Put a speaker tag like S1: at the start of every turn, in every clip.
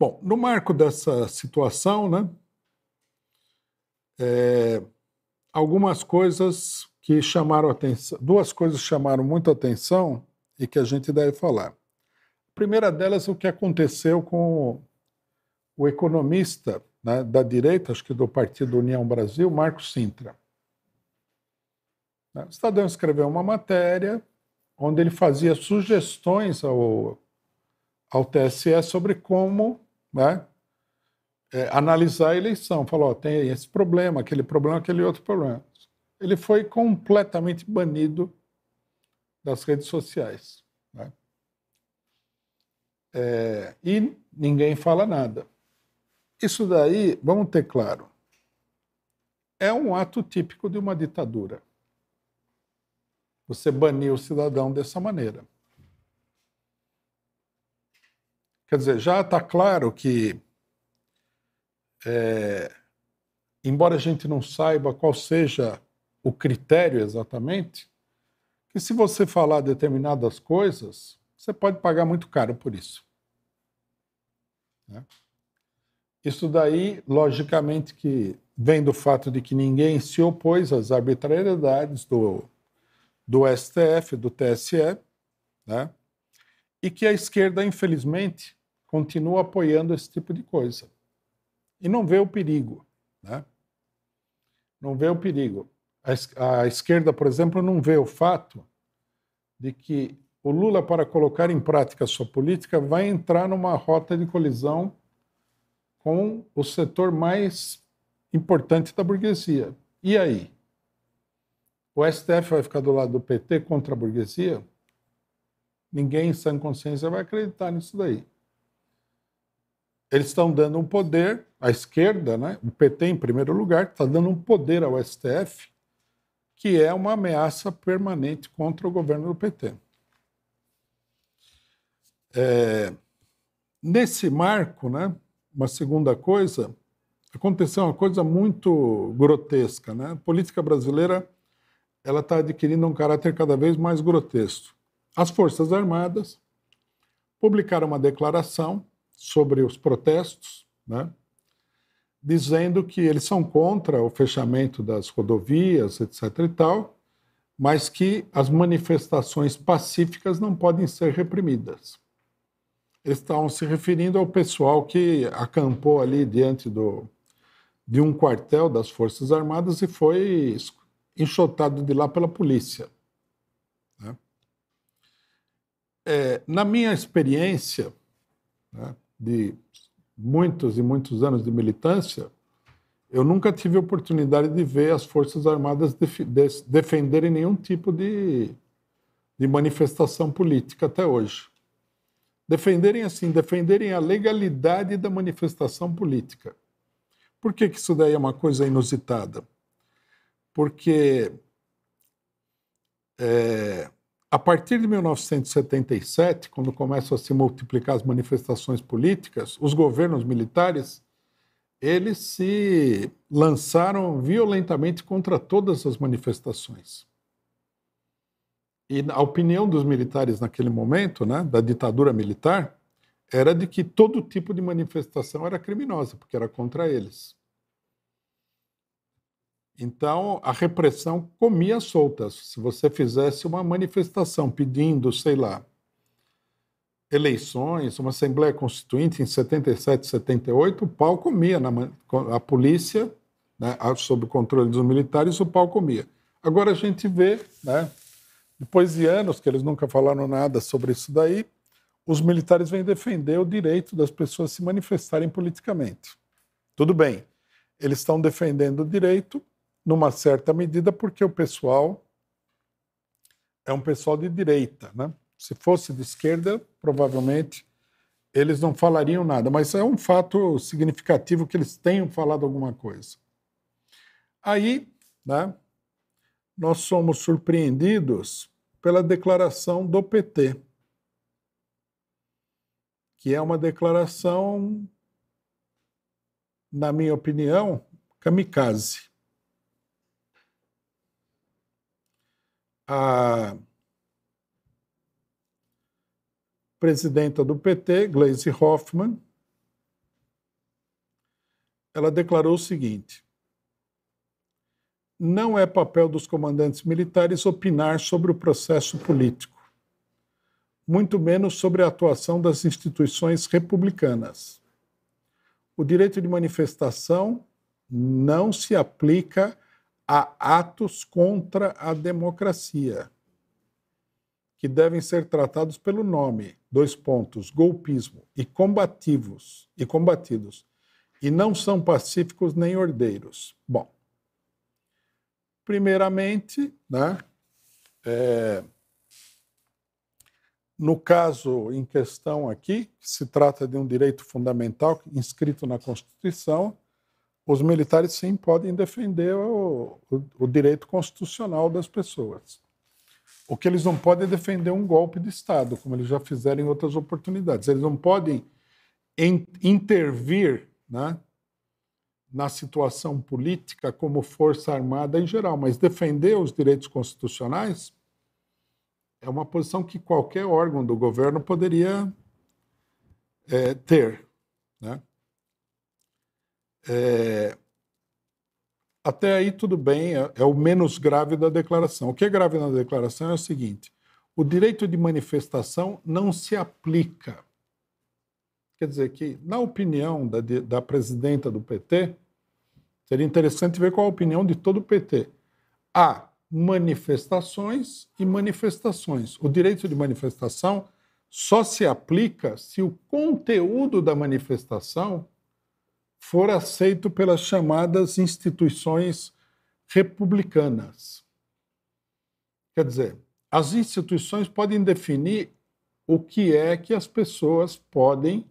S1: Bom, no marco dessa situação, né, é, algumas coisas que chamaram atenção, duas coisas chamaram muita atenção e que a gente deve falar. A primeira delas é o que aconteceu com o economista né, da direita, acho que do Partido União Brasil, Marco Sintra. O Estadão escreveu uma matéria onde ele fazia sugestões ao, ao TSE sobre como né? É, analisar a eleição. Falou, tem esse problema, aquele problema, aquele outro problema. Ele foi completamente banido das redes sociais. Né? É, e ninguém fala nada. Isso daí, vamos ter claro, é um ato típico de uma ditadura. Você banir o cidadão dessa maneira. Quer dizer, já está claro que, é, embora a gente não saiba qual seja o critério exatamente, que se você falar determinadas coisas, você pode pagar muito caro por isso. Né? Isso daí, logicamente, que vem do fato de que ninguém se opôs às arbitrariedades do, do STF, do TSE, né? e que a esquerda, infelizmente, continua apoiando esse tipo de coisa. E não vê o perigo. Né? Não vê o perigo. A, a esquerda, por exemplo, não vê o fato de que o Lula, para colocar em prática sua política, vai entrar numa rota de colisão com o setor mais importante da burguesia. E aí? O STF vai ficar do lado do PT contra a burguesia? Ninguém em sã consciência vai acreditar nisso daí eles estão dando um poder, à esquerda, né, o PT em primeiro lugar, está dando um poder ao STF, que é uma ameaça permanente contra o governo do PT. É, nesse marco, né, uma segunda coisa, aconteceu uma coisa muito grotesca. Né? A política brasileira ela está adquirindo um caráter cada vez mais grotesco. As Forças Armadas publicaram uma declaração sobre os protestos, né? dizendo que eles são contra o fechamento das rodovias, etc. e tal, mas que as manifestações pacíficas não podem ser reprimidas. Eles estavam se referindo ao pessoal que acampou ali diante do, de um quartel das Forças Armadas e foi enxotado de lá pela polícia. Né? É, na minha experiência, né, de muitos e muitos anos de militância, eu nunca tive oportunidade de ver as Forças Armadas def defenderem nenhum tipo de, de manifestação política até hoje. Defenderem assim, defenderem a legalidade da manifestação política. Por que, que isso daí é uma coisa inusitada? Porque é, a partir de 1977, quando começam a se multiplicar as manifestações políticas, os governos militares eles se lançaram violentamente contra todas as manifestações. E a opinião dos militares naquele momento, né, da ditadura militar, era de que todo tipo de manifestação era criminosa, porque era contra eles. Então, a repressão comia soltas. Se você fizesse uma manifestação pedindo, sei lá, eleições, uma Assembleia Constituinte em 77, 78, o pau comia. Na, a polícia, né, sob o controle dos militares, o pau comia. Agora a gente vê, né, depois de anos que eles nunca falaram nada sobre isso daí, os militares vêm defender o direito das pessoas se manifestarem politicamente. Tudo bem, eles estão defendendo o direito, numa certa medida, porque o pessoal é um pessoal de direita. Né? Se fosse de esquerda, provavelmente eles não falariam nada, mas é um fato significativo que eles tenham falado alguma coisa. Aí, né, nós somos surpreendidos pela declaração do PT, que é uma declaração, na minha opinião, kamikaze. a presidenta do PT, Gleisi Hoffmann, ela declarou o seguinte: não é papel dos comandantes militares opinar sobre o processo político, muito menos sobre a atuação das instituições republicanas. O direito de manifestação não se aplica a atos contra a democracia, que devem ser tratados pelo nome, dois pontos, golpismo e combativos e combatidos, e não são pacíficos nem ordeiros. Bom, primeiramente, né, é, no caso em questão aqui, se trata de um direito fundamental inscrito na Constituição, os militares sim podem defender o, o, o, direito constitucional das pessoas. O que eles não podem é defender um golpe de Estado, como eles já fizeram em outras oportunidades. Eles não podem in, intervir né, na situação política como força armada em geral, mas defender os direitos constitucionais é uma posição que qualquer órgão do governo poderia é, ter. Né? É... Até aí tudo bem, é, é o menos grave da declaração. O que é grave na declaração é o seguinte: o direito de manifestação não se aplica. Quer dizer que, na opinião da, da presidenta do PT, seria interessante ver qual a opinião de todo o PT. Há manifestações e manifestações. O direito de manifestação só se aplica se o conteúdo da manifestação for aceito pelas chamadas instituições republicanas. Quer dizer, as instituições podem definir o que é que as pessoas podem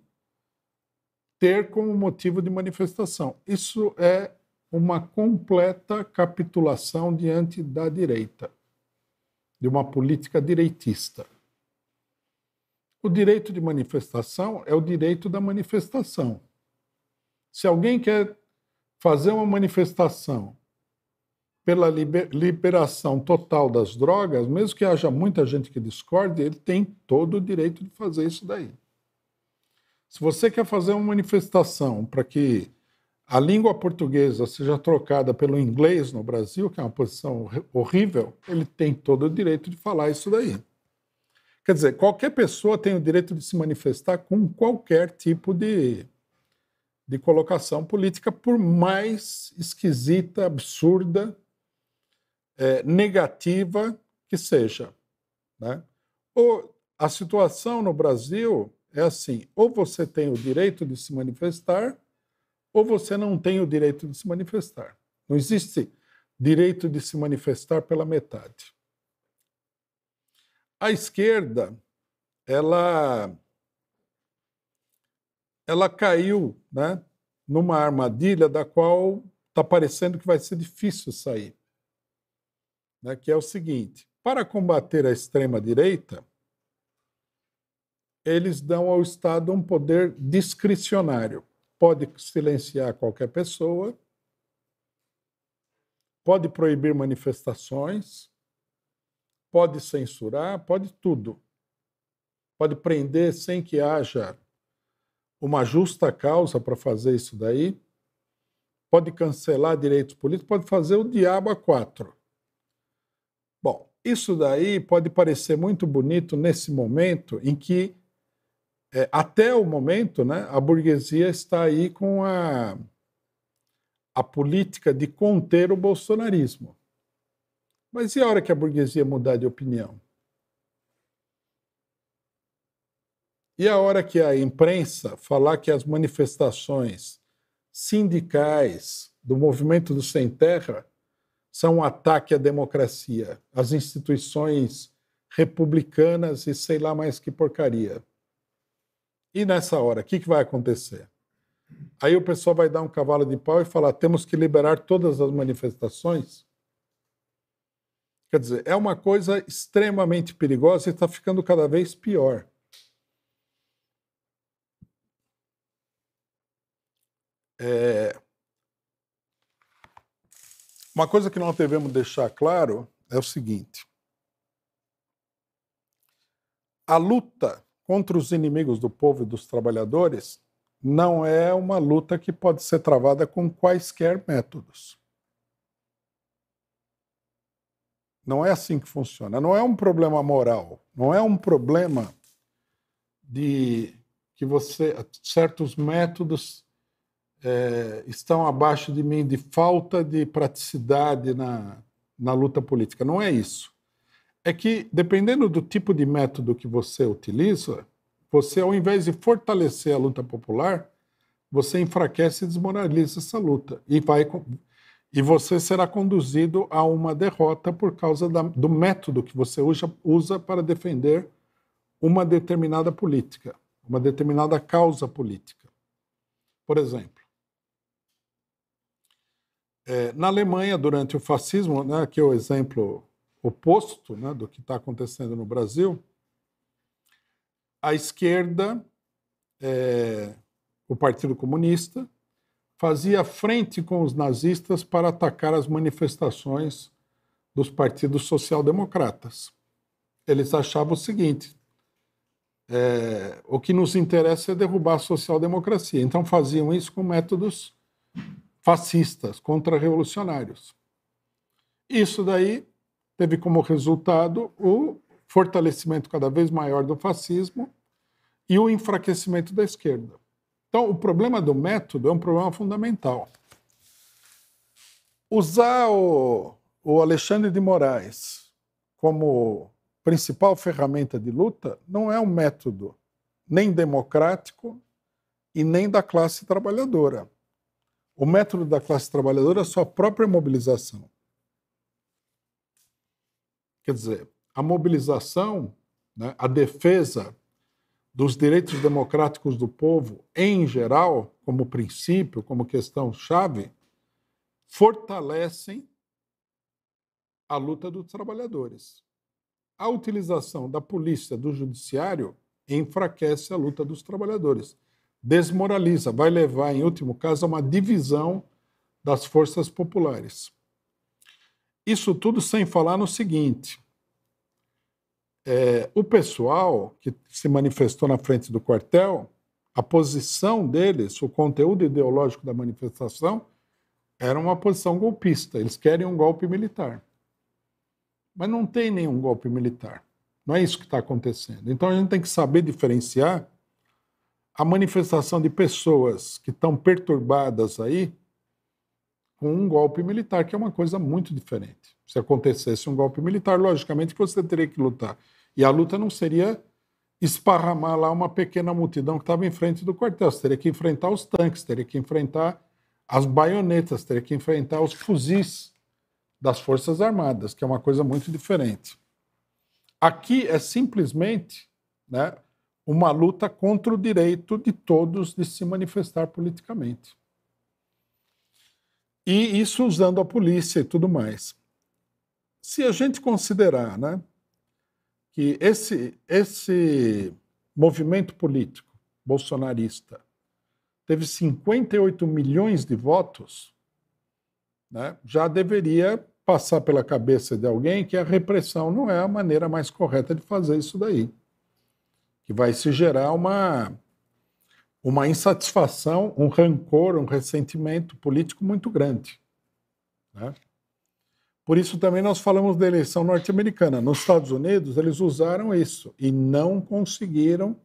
S1: ter como motivo de manifestação. Isso é uma completa capitulação diante da direita, de uma política direitista. O direito de manifestação é o direito da manifestação. Se alguém quer fazer uma manifestação pela liberação total das drogas, mesmo que haja muita gente que discorde, ele tem todo o direito de fazer isso daí. Se você quer fazer uma manifestação para que a língua portuguesa seja trocada pelo inglês no Brasil, que é uma posição horrível, ele tem todo o direito de falar isso daí. Quer dizer, qualquer pessoa tem o direito de se manifestar com qualquer tipo de de colocação política, por mais esquisita, absurda, é, negativa que seja. Né? Ou a situação no Brasil é assim: ou você tem o direito de se manifestar, ou você não tem o direito de se manifestar. Não existe direito de se manifestar pela metade. A esquerda, ela ela caiu né, numa armadilha da qual está parecendo que vai ser difícil sair. Né, que é o seguinte: para combater a extrema-direita, eles dão ao Estado um poder discricionário. Pode silenciar qualquer pessoa, pode proibir manifestações, pode censurar, pode tudo. Pode prender sem que haja uma justa causa para fazer isso daí, pode cancelar direitos políticos, pode fazer o diabo a quatro. Bom, isso daí pode parecer muito bonito nesse momento em que, é, até o momento, né, a burguesia está aí com a, a política de conter o bolsonarismo. Mas e a hora que a burguesia mudar de opinião? E a hora que a imprensa falar que as manifestações sindicais do movimento do Sem Terra são um ataque à democracia, às instituições republicanas e sei lá mais que porcaria. E nessa hora, o que, que vai acontecer? Aí o pessoal vai dar um cavalo de pau e falar: temos que liberar todas as manifestações? Quer dizer, é uma coisa extremamente perigosa e está ficando cada vez pior. É... Uma coisa que nós devemos deixar claro é o seguinte: a luta contra os inimigos do povo e dos trabalhadores não é uma luta que pode ser travada com quaisquer métodos. Não é assim que funciona. Não é um problema moral, não é um problema de que você certos métodos é, estão abaixo de mim de falta de praticidade na, na luta política. Não é isso. É que, dependendo do tipo de método que você utiliza, você, ao invés de fortalecer a luta popular, você enfraquece e desmoraliza essa luta. E, vai, e você será conduzido a uma derrota por causa da, do método que você usa, usa para defender uma determinada política, uma determinada causa política. Por exemplo, é, na Alemanha, durante o fascismo, né, que é o exemplo oposto né, do que está acontecendo no Brasil, a esquerda, é, o Partido Comunista, fazia frente com os nazistas para atacar as manifestações dos partidos social-democratas. Eles achavam o seguinte: é, o que nos interessa é derrubar a social-democracia. Então faziam isso com métodos fascistas, contra-revolucionários. Isso daí teve como resultado o fortalecimento cada vez maior do fascismo e o enfraquecimento da esquerda. Então, o problema do método é um problema fundamental. Usar o, o Alexandre de Moraes como principal ferramenta de luta não é um método nem democrático e nem da classe trabalhadora. O método da classe trabalhadora é a sua própria mobilização. Quer dizer, a mobilização, né, a defesa dos direitos democráticos do povo em geral, como princípio, como questão-chave, fortalecem a luta dos trabalhadores. A utilização da polícia, do judiciário, enfraquece a luta dos trabalhadores desmoraliza, vai levar, em último caso, a uma divisão das forças populares. Isso tudo sem falar no seguinte: é, o pessoal que se manifestou na frente do quartel, a posição deles, o conteúdo ideológico da manifestação, era uma posição golpista. Eles querem um golpe militar. Mas não tem nenhum golpe militar. Não é isso que está acontecendo. Então a gente tem que saber diferenciar a manifestação de pessoas que estão perturbadas aí com um golpe militar, que é uma coisa muito diferente. Se acontecesse um golpe militar, logicamente você teria que lutar. E a luta não seria esparramar lá uma pequena multidão que estava em frente do quartel. Você teria que enfrentar os tanques, teria que enfrentar as baionetas, teria que enfrentar os fuzis das Forças Armadas, que é uma coisa muito diferente. Aqui é simplesmente né, uma luta contra o direito de todos de se manifestar politicamente. E isso usando a polícia e tudo mais. Se a gente considerar né, que esse, esse movimento político bolsonarista teve 58 milhões de votos, né, já deveria passar pela cabeça de alguém que a repressão não é a maneira mais correta de fazer isso daí que vai se gerar uma, uma insatisfação, um rancor, um ressentimento político muito grande. Né? Por isso também nós falamos da eleição norte-americana. Nos Estados Unidos, eles usaram isso e não conseguiram,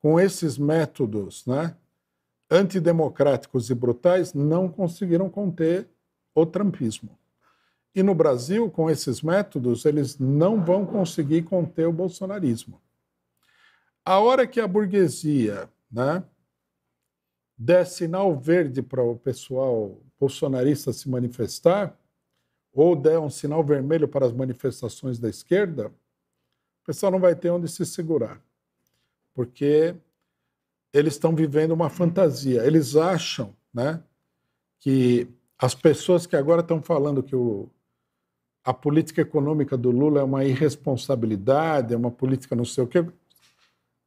S1: com esses métodos né, antidemocráticos e brutais, não conseguiram conter o trumpismo. E no Brasil, com esses métodos, eles não vão conseguir conter o bolsonarismo. A hora que a burguesia né, der sinal verde para o pessoal bolsonarista se manifestar, ou der um sinal vermelho para as manifestações da esquerda, o pessoal não vai ter onde se segurar. Porque eles estão vivendo uma fantasia. Eles acham né, que as pessoas que agora estão falando que o, a política econômica do Lula é uma irresponsabilidade, é uma política não sei o quê,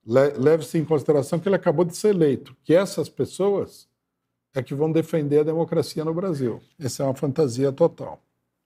S1: leve-se em consideração que ele acabou de ser eleito, que essas pessoas é que vão defender a democracia no Brasil. Essa é uma fantasia total.